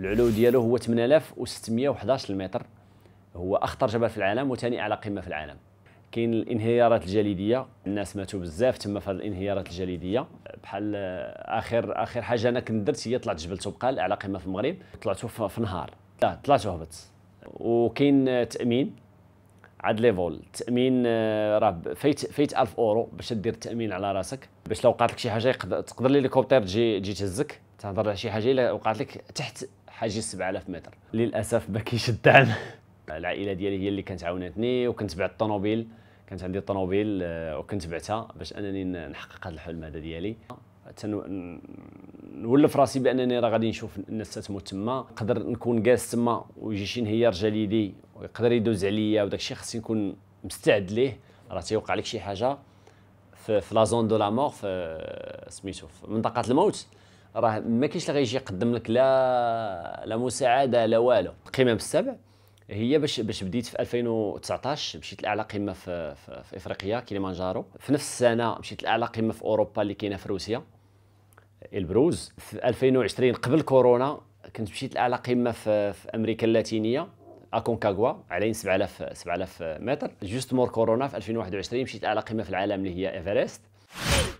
العلو ديالو هو 8611 متر هو اخطر جبل في العالم وثاني اعلى قمه في العالم كاين الانهيارات الجليديه الناس ماتوا بزاف تما في الانهيارات الجليديه بحال اخر اخر حاجه انا كنت درت هي طلعت جبل تبقال اعلى قمه في المغرب طلعته في نهار لا طلعت وهبط وكاين تامين عاد لي فول التامين آه، راه فايت فايت 1000 اورو باش دير التامين على راسك باش لو وقعت لك شي حاجه تقدر الهليكوبتر تجي تجي تهزك تهضر على شي حاجه الا وقعت لك تحت حاجه 7000 متر للاسف باكي شدان العائله ديالي هي اللي كانت عاونتني وكنت بعت الطوموبيل كانت عندي الطوموبيل آه، وكنت بعتها باش انني نحقق هذا الحلم هذا ديالي نولف راسي بانني راه غادي نشوف الناس تموت تما نقدر نكون جالس تما ويجي شي انهيار جليدي ويقدر يدوز عليا وداك الشيء خصني نكون مستعد ليه راه تيوقع لك شي حاجه في, في لا زون دو لا مور في آه، سميتو في منطقه الموت راه ما كاينش اللي غيجي يقدم لك لا لا مساعده لا والو القيمه بالسبع هي باش باش بديت في 2019 مشيت لاعلى قمه في, في, في افريقيا كيليمانجارو في نفس السنه مشيت لاعلى قمه في اوروبا اللي كاينه في روسيا البروز في 2020 قبل كورونا كنت مشيت لاعلى قمه في, في امريكا اللاتينيه اكونكاغوا على 7000 7000 متر جوست مور كورونا في 2021 مشيت لاعلى قمه في العالم اللي هي ايفرست